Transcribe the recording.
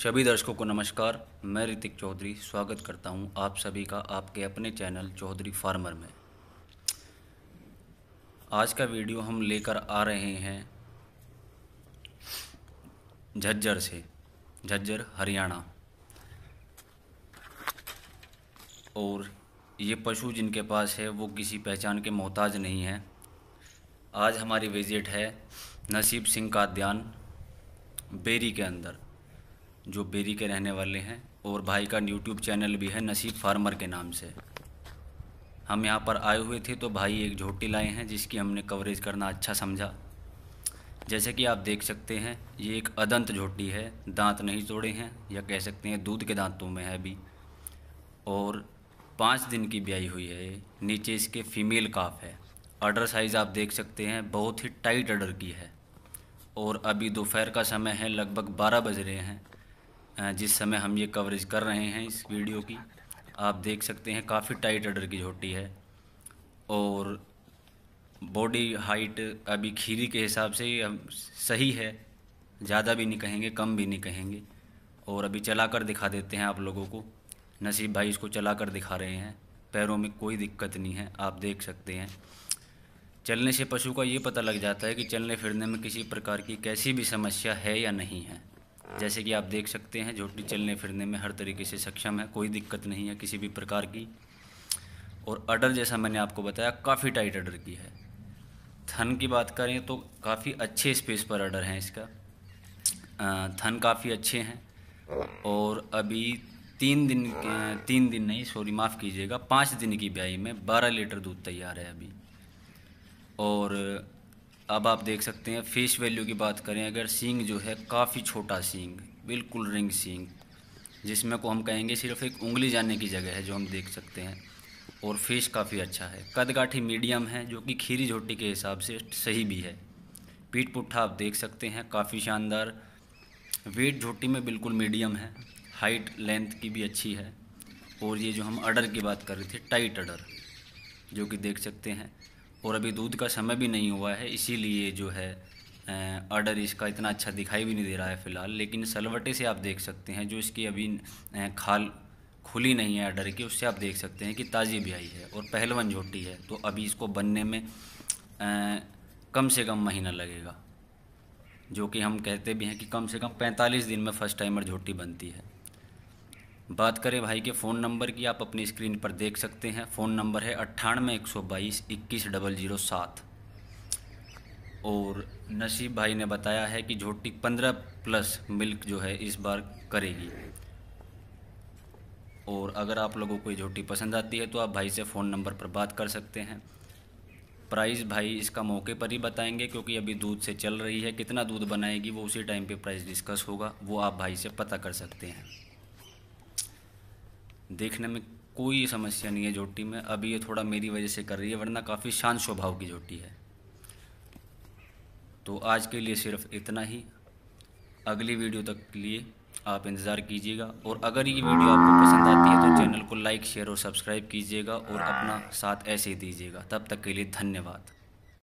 सभी दर्शकों को नमस्कार मैं ऋतिक चौधरी स्वागत करता हूं आप सभी का आपके अपने चैनल चौधरी फार्मर में आज का वीडियो हम लेकर आ रहे हैं झज्जर से झज्जर हरियाणा और ये पशु जिनके पास है वो किसी पहचान के मोहताज नहीं है आज हमारी विज़िट है नसीब सिंह का ध्यान बेरी के अंदर जो बेरी के रहने वाले हैं और भाई का यूट्यूब चैनल भी है नसीब फार्मर के नाम से हम यहाँ पर आए हुए थे तो भाई एक झोटी लाए हैं जिसकी हमने कवरेज करना अच्छा समझा जैसे कि आप देख सकते हैं ये एक अदंत झोटी है दांत नहीं तोड़े हैं या कह सकते हैं दूध के दांतों में है अभी और पाँच दिन की ब्याई हुई है नीचे इसके फीमेल काफ है अर्डर साइज़ आप देख सकते हैं बहुत ही टाइट अर्डर की है और अभी दोपहर का समय है लगभग बारह बज रहे हैं जिस समय हम ये कवरेज कर रहे हैं इस वीडियो की आप देख सकते हैं काफ़ी टाइट अडर की झोटी है और बॉडी हाइट अभी खीरी के हिसाब से सही है ज़्यादा भी नहीं कहेंगे कम भी नहीं कहेंगे और अभी चला कर दिखा देते हैं आप लोगों को नसीब भाई इसको चला कर दिखा रहे हैं पैरों में कोई दिक्कत नहीं है आप देख सकते हैं चलने से पशु का ये पता लग जाता है कि चलने फिरने में किसी प्रकार की कैसी भी समस्या है या नहीं है जैसे कि आप देख सकते हैं झोटी चलने फिरने में हर तरीके से सक्षम है कोई दिक्कत नहीं है किसी भी प्रकार की और अडर जैसा मैंने आपको बताया काफ़ी टाइट अडर की है थन की बात करें तो काफ़ी अच्छे स्पेस पर अडर हैं इसका थन काफ़ी अच्छे हैं और अभी तीन दिन तीन दिन नहीं सॉरी माफ़ कीजिएगा पाँच दिन की ब्याई में बारह लीटर दूध तैयार है अभी और अब आप देख सकते हैं फेस वैल्यू की बात करें अगर सींग जो है काफ़ी छोटा सींग बिल्कुल रिंग सींग जिसमें को हम कहेंगे सिर्फ एक उंगली जाने की जगह है जो हम देख सकते हैं और फेस काफ़ी अच्छा है कदगाठी मीडियम है जो कि खीरी झोटी के हिसाब से सही भी है पीठ पुट्ठा आप देख सकते हैं काफ़ी शानदार वेट झोटी में बिल्कुल मीडियम है हाइट लेंथ की भी अच्छी है और ये जो हम अडर की बात कर रहे थे टाइट अडर जो कि देख सकते हैं और अभी दूध का समय भी नहीं हुआ है इसीलिए जो है ऑर्डर इसका इतना अच्छा दिखाई भी नहीं दे रहा है फ़िलहाल लेकिन सलवटे से आप देख सकते हैं जो इसकी अभी खाल खुली नहीं है ऑर्डर की उससे आप देख सकते हैं कि ताज़ी भी आई है और पहलवान झोटी है तो अभी इसको बनने में आ, कम से कम महीना लगेगा जो कि हम कहते भी हैं कि कम से कम 45 दिन में फ़र्स्ट टाइमर झोटी बनती है बात करें भाई के फ़ोन नंबर की आप अपनी स्क्रीन पर देख सकते हैं फ़ोन नंबर है अट्ठानवे एक सौ बाईस इक्कीस डबल ज़ीरो सात और नसीब भाई ने बताया है कि झोटी पंद्रह प्लस मिल्क जो है इस बार करेगी और अगर आप लोगों को ये झोटी पसंद आती है तो आप भाई से फ़ोन नंबर पर बात कर सकते हैं प्राइस भाई इसका मौके पर ही बताएंगे क्योंकि अभी दूध से चल रही है कितना दूध बनाएगी वो उसी टाइम पे प्राइस डिस्कस होगा वो आप भाई से पता कर सकते हैं देखने में कोई समस्या नहीं है जोटी में अभी ये थोड़ा मेरी वजह से कर रही है वरना काफ़ी शांत स्वभाव की जोटी है तो आज के लिए सिर्फ इतना ही अगली वीडियो तक के लिए आप इंतज़ार कीजिएगा और अगर ये वीडियो आपको पसंद आती है तो चैनल को लाइक शेयर और सब्सक्राइब कीजिएगा और अपना साथ ऐसे ही दीजिएगा तब तक के लिए धन्यवाद